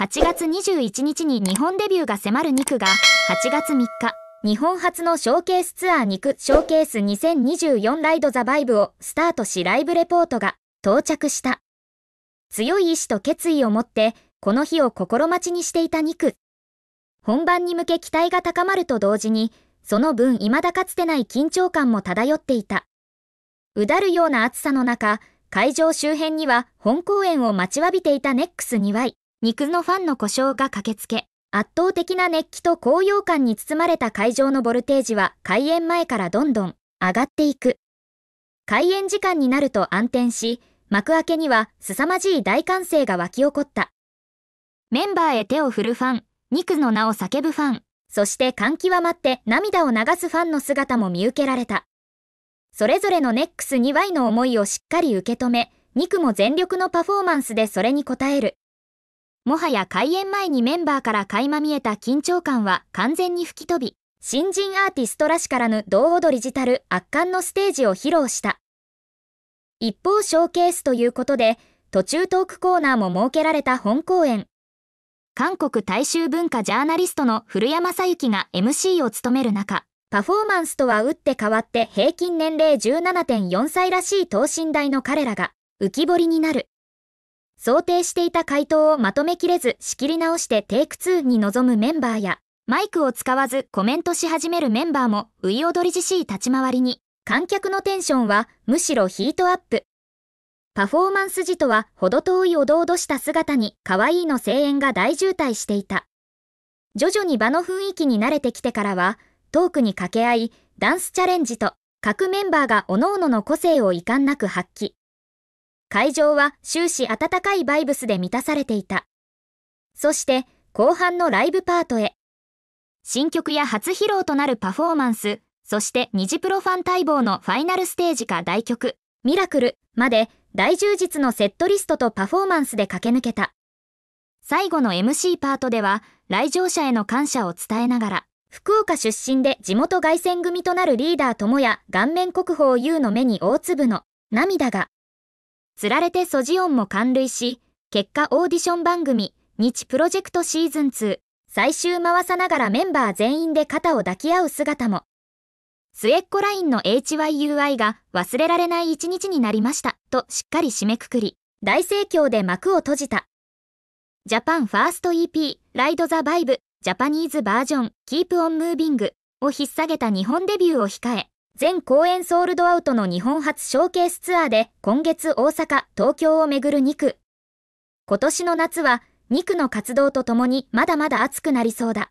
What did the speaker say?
8月21日に日本デビューが迫る2区が8月3日日本初のショーケースツアー2区ショーケース2024ライドザバイブをスタートしライブレポートが到着した強い意志と決意を持ってこの日を心待ちにしていた2区本番に向け期待が高まると同時にその分未だかつてない緊張感も漂っていたうだるような暑さの中会場周辺には本公演を待ちわびていたネックス2 y 肉のファンの故障が駆けつけ、圧倒的な熱気と高揚感に包まれた会場のボルテージは開演前からどんどん上がっていく。開演時間になると暗転し、幕開けには凄まじい大歓声が沸き起こった。メンバーへ手を振るファン、肉の名を叫ぶファン、そして喜は待って涙を流すファンの姿も見受けられた。それぞれのネックス2 y の思いをしっかり受け止め、肉も全力のパフォーマンスでそれに応える。もはや開演前にメンバーから垣間見えた緊張感は完全に吹き飛び、新人アーティストらしからぬ胴踊りジタル圧巻のステージを披露した。一方ショーケースということで、途中トークコーナーも設けられた本公演。韓国大衆文化ジャーナリストの古山さゆきが MC を務める中、パフォーマンスとは打って変わって平均年齢17.4歳らしい等身大の彼らが浮き彫りになる。想定していた回答をまとめきれず仕切り直してテイク2に臨むメンバーや、マイクを使わずコメントし始めるメンバーも、ういおどりじしい立ち回りに、観客のテンションはむしろヒートアップ。パフォーマンス時とは程遠いおどおどした姿に可愛いの声援が大渋滞していた。徐々に場の雰囲気に慣れてきてからは、トークに掛け合い、ダンスチャレンジと、各メンバーが各々の個性を遺憾なく発揮。会場は終始暖かいバイブスで満たされていた。そして、後半のライブパートへ。新曲や初披露となるパフォーマンス、そして次プロファン待望のファイナルステージか大曲、ミラクルまで大充実のセットリストとパフォーマンスで駆け抜けた。最後の MC パートでは、来場者への感謝を伝えながら、福岡出身で地元凱旋組となるリーダー友や顔面国宝優の目に大粒の涙が。つられてソジオンも感類し、結果オーディション番組、日プロジェクトシーズン2、最終回さながらメンバー全員で肩を抱き合う姿も。末っ子ラインの HYUI が忘れられない一日になりました、としっかり締めくくり、大盛況で幕を閉じた。ジャパンファースト EP、ライドザバイブ、ジャパニーズバージョン、キープオンムービングを引っ提げた日本デビューを控え、全公演ソールドアウトの日本初ショーケースツアーで今月大阪、東京を巡る2区。今年の夏は2区の活動とともにまだまだ暑くなりそうだ。